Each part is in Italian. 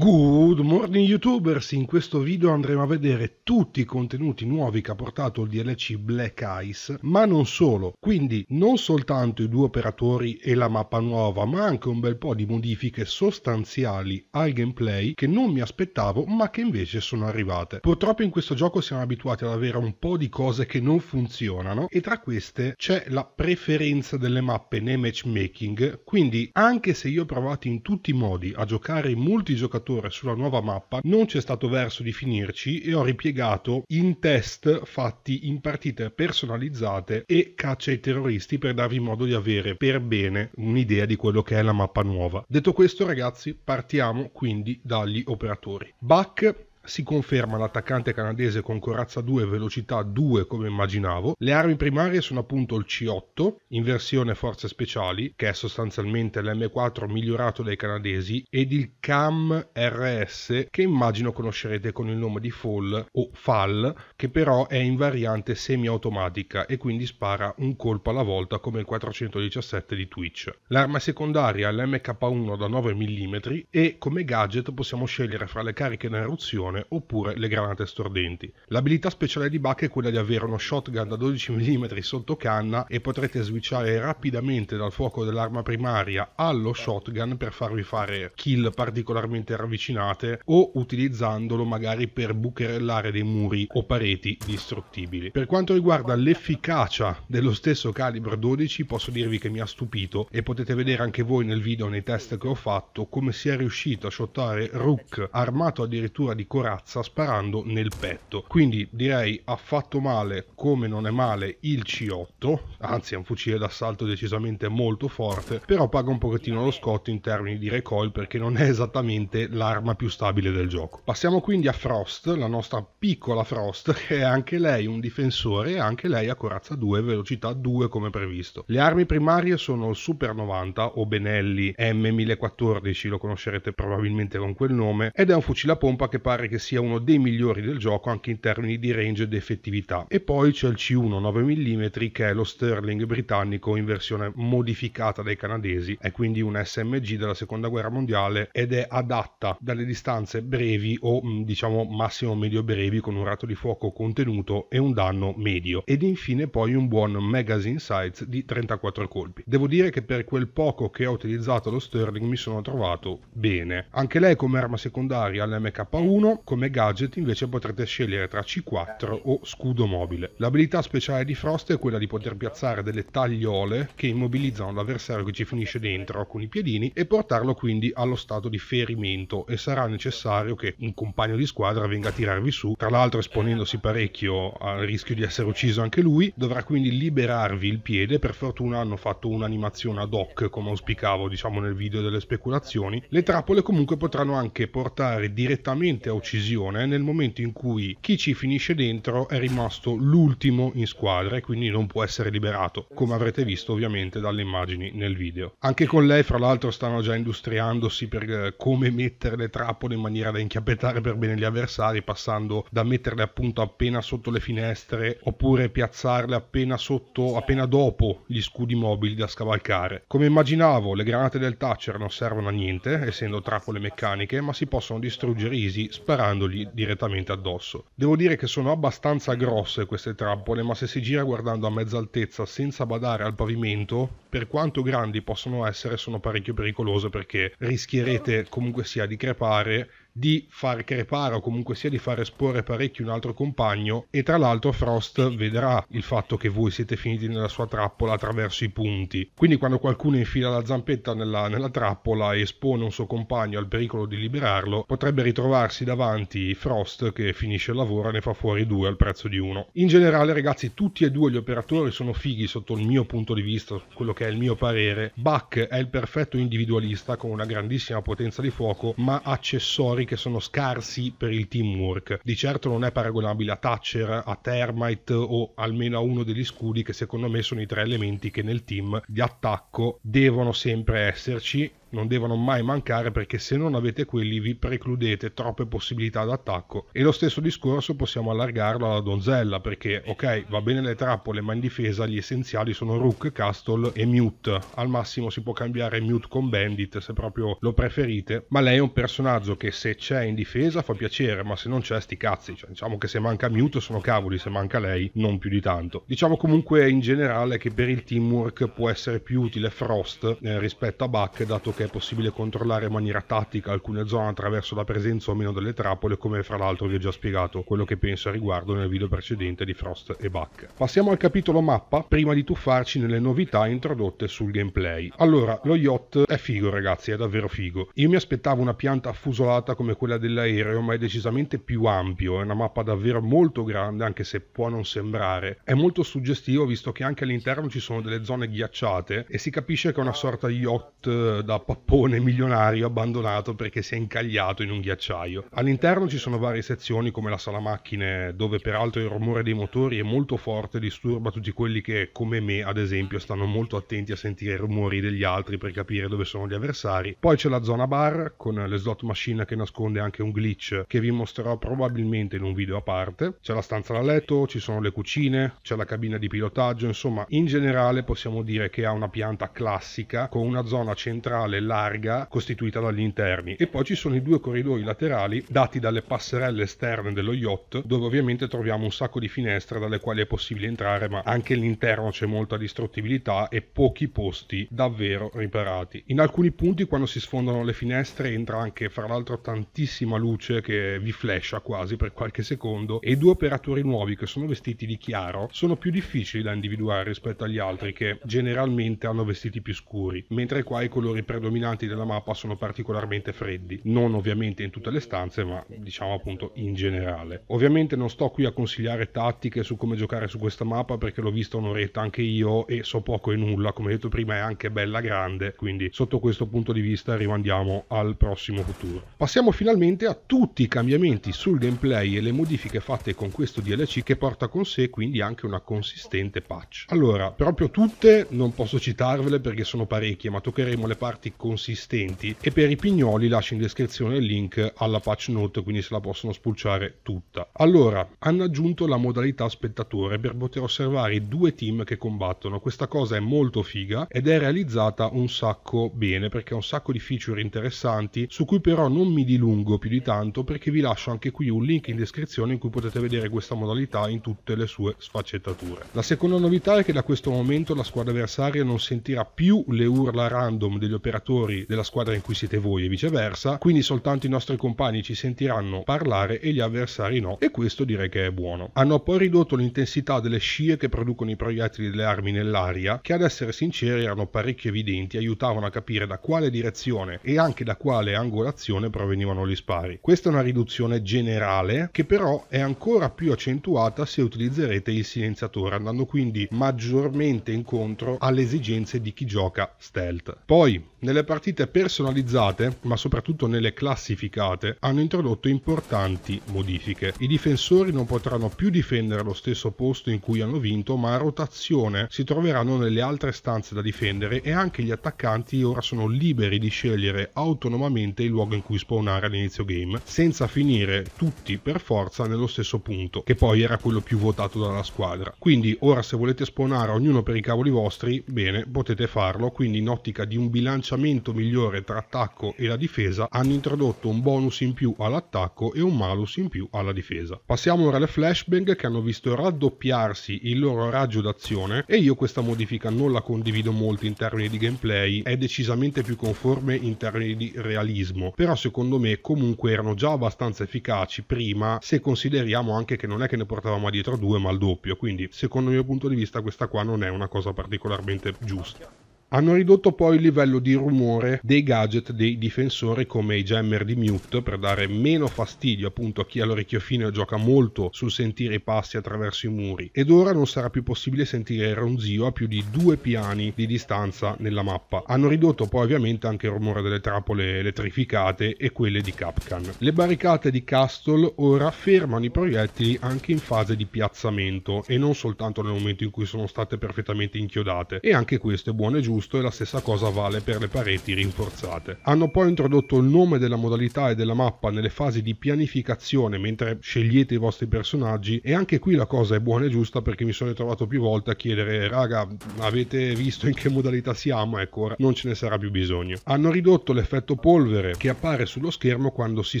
Good Morning Youtubers, in questo video andremo a vedere tutti i contenuti nuovi che ha portato il DLC Black Ice, ma non solo, quindi non soltanto i due operatori e la mappa nuova, ma anche un bel po' di modifiche sostanziali al gameplay che non mi aspettavo ma che invece sono arrivate. Purtroppo in questo gioco siamo abituati ad avere un po' di cose che non funzionano e tra queste c'è la preferenza delle mappe nei matchmaking, quindi anche se io ho provato in tutti i modi a giocare in multigiocatore sulla nuova mappa mappa, non c'è stato verso di finirci e ho ripiegato in test fatti in partite personalizzate e caccia ai terroristi per darvi modo di avere per bene un'idea di quello che è la mappa nuova. Detto questo ragazzi partiamo quindi dagli operatori. Buck si conferma l'attaccante canadese con corazza 2 e velocità 2 come immaginavo. Le armi primarie sono appunto il C8 in versione forze speciali, che è sostanzialmente l'M4 migliorato dai canadesi, ed il CAM RS, che immagino conoscerete con il nome di Fall o FAL, che però è in variante semi-automatica e quindi spara un colpo alla volta come il 417 di Twitch. L'arma secondaria è l'MK1 da 9 mm e come gadget possiamo scegliere fra le cariche in eruzione esplosione oppure le granate stordenti. L'abilità speciale di Buck è quella di avere uno shotgun da 12 mm sotto canna e potrete switchare rapidamente dal fuoco dell'arma primaria allo shotgun per farvi fare kill particolarmente ravvicinate o utilizzandolo magari per bucherellare dei muri o pareti distruttibili. Per quanto riguarda l'efficacia dello stesso calibro 12 posso dirvi che mi ha stupito e potete vedere anche voi nel video nei test che ho fatto come si è riuscito a shottare Rook armato addirittura di corpo corazza sparando nel petto. Quindi direi affatto male come non è male il C8, anzi è un fucile d'assalto decisamente molto forte, però paga un pochettino lo scotto in termini di recoil perché non è esattamente l'arma più stabile del gioco. Passiamo quindi a Frost, la nostra piccola Frost, che è anche lei un difensore e anche lei ha corazza 2, velocità 2 come previsto. Le armi primarie sono il Super 90 o Benelli M1014, lo conoscerete probabilmente con quel nome, ed è un fucile a pompa che pare che sia uno dei migliori del gioco anche in termini di range ed effettività. E poi c'è il C1 9mm che è lo Sterling britannico in versione modificata dai canadesi, è quindi un SMG della seconda guerra mondiale ed è adatta dalle distanze brevi o mm, diciamo massimo medio brevi con un rato di fuoco contenuto e un danno medio. Ed infine poi un buon magazine size di 34 colpi. Devo dire che per quel poco che ho utilizzato lo Sterling mi sono trovato bene. Anche lei come arma secondaria l'MK1 come gadget invece potrete scegliere tra C4 o scudo mobile. L'abilità speciale di Frost è quella di poter piazzare delle tagliole che immobilizzano l'avversario che ci finisce dentro con i piedini e portarlo quindi allo stato di ferimento e sarà necessario che un compagno di squadra venga a tirarvi su, tra l'altro esponendosi parecchio al rischio di essere ucciso anche lui, dovrà quindi liberarvi il piede, per fortuna hanno fatto un'animazione ad hoc come auspicavo diciamo nel video delle speculazioni, le trappole comunque potranno anche portare direttamente a uccidere decisione nel momento in cui chi ci finisce dentro è rimasto l'ultimo in squadra e quindi non può essere liberato, come avrete visto ovviamente dalle immagini nel video. Anche con lei fra l'altro stanno già industriandosi per eh, come mettere le trappole in maniera da inchiappettare per bene gli avversari, passando da metterle appunto appena sotto le finestre oppure piazzarle appena sotto, appena dopo gli scudi mobili da scavalcare. Come immaginavo le granate del Thatcher non servono a niente, essendo trappole meccaniche, ma si possono distruggere easy sparando sparandogli direttamente addosso. Devo dire che sono abbastanza grosse queste trappole, ma se si gira guardando a mezza altezza senza badare al pavimento, per quanto grandi possono essere, sono parecchio pericolose perché rischierete comunque sia di crepare di far crepare o comunque sia di far esporre parecchio un altro compagno e tra l'altro Frost vedrà il fatto che voi siete finiti nella sua trappola attraverso i punti. Quindi quando qualcuno infila la zampetta nella, nella trappola e espone un suo compagno al pericolo di liberarlo, potrebbe ritrovarsi davanti Frost che finisce il lavoro e ne fa fuori due al prezzo di uno. In generale ragazzi tutti e due gli operatori sono fighi sotto il mio punto di vista, quello che è il mio parere. Buck è il perfetto individualista con una grandissima potenza di fuoco ma accessori giocatori che sono scarsi per il teamwork. Di certo non è paragonabile a Thatcher, a Termite o almeno a uno degli scudi che secondo me sono i tre elementi che nel team di attacco devono sempre esserci non devono mai mancare perché se non avete quelli vi precludete troppe possibilità d'attacco e lo stesso discorso possiamo allargarlo alla donzella perché ok va bene le trappole ma in difesa gli essenziali sono rook, castle e mute al massimo si può cambiare mute con bandit se proprio lo preferite ma lei è un personaggio che se c'è in difesa fa piacere ma se non c'è sti cazzi cioè, diciamo che se manca mute sono cavoli se manca lei non più di tanto diciamo comunque in generale che per il teamwork può essere più utile Frost eh, rispetto a Buck dato che che è possibile controllare in maniera tattica alcune zone attraverso la presenza o meno delle trappole, come fra l'altro vi ho già spiegato quello che penso a riguardo nel video precedente di Frost e Buck. Passiamo al capitolo mappa, prima di tuffarci nelle novità introdotte sul gameplay. Allora, lo yacht è figo ragazzi, è davvero figo. Io mi aspettavo una pianta affusolata come quella dell'aereo, ma è decisamente più ampio, è una mappa davvero molto grande, anche se può non sembrare. È molto suggestivo visto che anche all'interno ci sono delle zone ghiacciate e si capisce che è una sorta di yacht eh, da pappone milionario abbandonato perché si è incagliato in un ghiacciaio. All'interno ci sono varie sezioni come la sala macchine dove peraltro il rumore dei motori è molto forte e disturba tutti quelli che come me ad esempio stanno molto attenti a sentire i rumori degli altri per capire dove sono gli avversari. Poi c'è la zona bar con le slot machine che nasconde anche un glitch che vi mostrerò probabilmente in un video a parte. C'è la stanza da letto, ci sono le cucine, c'è la cabina di pilotaggio, insomma in generale possiamo dire che ha una pianta classica con una zona centrale larga costituita dagli interni e poi ci sono i due corridoi laterali dati dalle passerelle esterne dello yacht dove ovviamente troviamo un sacco di finestre dalle quali è possibile entrare ma anche all'interno c'è molta distruttibilità e pochi posti davvero riparati. In alcuni punti quando si sfondano le finestre entra anche fra l'altro tantissima luce che vi flasha quasi per qualche secondo e i due operatori nuovi che sono vestiti di chiaro sono più difficili da individuare rispetto agli altri che generalmente hanno vestiti più scuri mentre qua i colori predominanti predominanti della mappa sono particolarmente freddi, non ovviamente in tutte le stanze ma diciamo appunto in generale. Ovviamente non sto qui a consigliare tattiche su come giocare su questa mappa perché l'ho vista un'oretta anche io e so poco e nulla, come detto prima è anche bella grande, quindi sotto questo punto di vista rimandiamo al prossimo futuro. Passiamo finalmente a tutti i cambiamenti sul gameplay e le modifiche fatte con questo DLC che porta con sé quindi anche una consistente patch. Allora, proprio tutte non posso citarvele perché sono parecchie, ma toccheremo le parti consistenti e per i pignoli lascio in descrizione il link alla patch note quindi se la possono spulciare tutta. Allora, hanno aggiunto la modalità spettatore per poter osservare i due team che combattono, questa cosa è molto figa ed è realizzata un sacco bene perché ha un sacco di feature interessanti su cui però non mi dilungo più di tanto perché vi lascio anche qui un link in descrizione in cui potete vedere questa modalità in tutte le sue sfaccettature. La seconda novità è che da questo momento la squadra avversaria non sentirà più le urla random degli operatori giocatori della squadra in cui siete voi e viceversa, quindi soltanto i nostri compagni ci sentiranno parlare e gli avversari no, e questo direi che è buono. Hanno poi ridotto l'intensità delle scie che producono i proiettili delle armi nell'aria, che ad essere sinceri erano parecchio evidenti, aiutavano a capire da quale direzione e anche da quale angolazione provenivano gli spari. Questa è una riduzione generale che però è ancora più accentuata se utilizzerete il silenziatore, andando quindi maggiormente incontro alle esigenze di chi gioca stealth. Poi, nelle partite personalizzate, ma soprattutto nelle classificate, hanno introdotto importanti modifiche. I difensori non potranno più difendere lo stesso posto in cui hanno vinto, ma a rotazione si troveranno nelle altre stanze da difendere e anche gli attaccanti ora sono liberi di scegliere autonomamente il luogo in cui spawnare all'inizio game, senza finire tutti per forza nello stesso punto, che poi era quello più votato dalla squadra. Quindi ora se volete spawnare ognuno per i cavoli vostri, bene, potete farlo, quindi in ottica di un bilanciamento bilanciamento migliore tra attacco e la difesa, hanno introdotto un bonus in più all'attacco e un malus in più alla difesa. Passiamo ora alle flashbang che hanno visto raddoppiarsi il loro raggio d'azione e io questa modifica non la condivido molto in termini di gameplay, è decisamente più conforme in termini di realismo, però secondo me comunque erano già abbastanza efficaci prima se consideriamo anche che non è che ne portavamo dietro due ma il doppio, quindi secondo il mio punto di vista questa qua non è una cosa particolarmente giusta. Hanno ridotto poi il livello di rumore dei gadget dei difensori come i jammer di mute per dare meno fastidio appunto a chi all'orecchio fine gioca molto sul sentire i passi attraverso i muri ed ora non sarà più possibile sentire il ronzio a più di due piani di distanza nella mappa. Hanno ridotto poi ovviamente anche il rumore delle trappole elettrificate e quelle di Capcan. Le barricate di Castle ora fermano i proiettili anche in fase di piazzamento e non soltanto nel momento in cui sono state perfettamente inchiodate e anche questo è buono e giusto gusto e la stessa cosa vale per le pareti rinforzate. Hanno poi introdotto il nome della modalità e della mappa nelle fasi di pianificazione mentre scegliete i vostri personaggi e anche qui la cosa è buona e giusta perché mi sono trovato più volte a chiedere raga avete visto in che modalità siamo? Ecco ora non ce ne sarà più bisogno. Hanno ridotto l'effetto polvere che appare sullo schermo quando si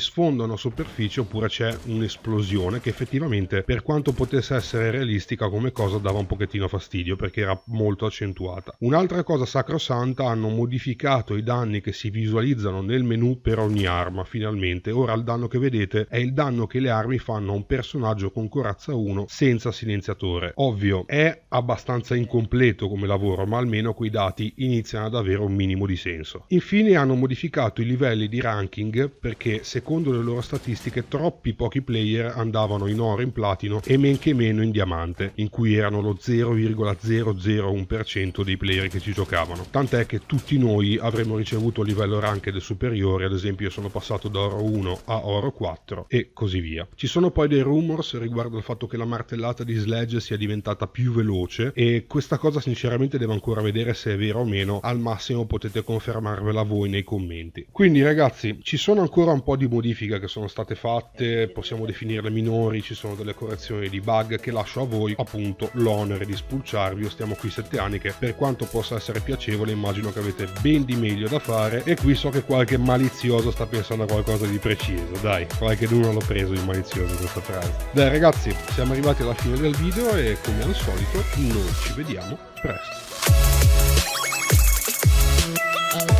sfonda una superficie oppure c'è un'esplosione che effettivamente per quanto potesse essere realistica come cosa dava un pochettino fastidio perché era molto accentuata. Un'altra cosa sacrosanta hanno modificato i danni che si visualizzano nel menu per ogni arma finalmente. Ora il danno che vedete è il danno che le armi fanno a un personaggio con corazza 1 senza silenziatore. Ovvio, è abbastanza incompleto come lavoro, ma almeno quei dati iniziano ad avere un minimo di senso. Infine hanno modificato i livelli di ranking perché secondo le loro statistiche troppi pochi player andavano in oro, in platino e men che meno in diamante, in cui erano lo 0,001% dei player che ci giocavano giocavano. Tant'è che tutti noi avremmo ricevuto livello ranked superiore, ad esempio io sono passato da oro 1 a oro 4 e così via. Ci sono poi dei rumors riguardo al fatto che la martellata di Sledge sia diventata più veloce e questa cosa sinceramente devo ancora vedere se è vero o meno, al massimo potete confermarvela voi nei commenti. Quindi ragazzi, ci sono ancora un po' di modifiche che sono state fatte, possiamo definirle minori, ci sono delle correzioni di bug che lascio a voi appunto l'onere di spulciarvi, o stiamo qui sette anni che per quanto possa essere più piacevole, immagino che avete ben di meglio da fare e qui so che qualche malizioso sta pensando a qualcosa di preciso, dai, qualche d'uno l'ho preso di malizioso questa frase. Dai ragazzi, siamo arrivati alla fine del video e come al solito noi ci vediamo presto.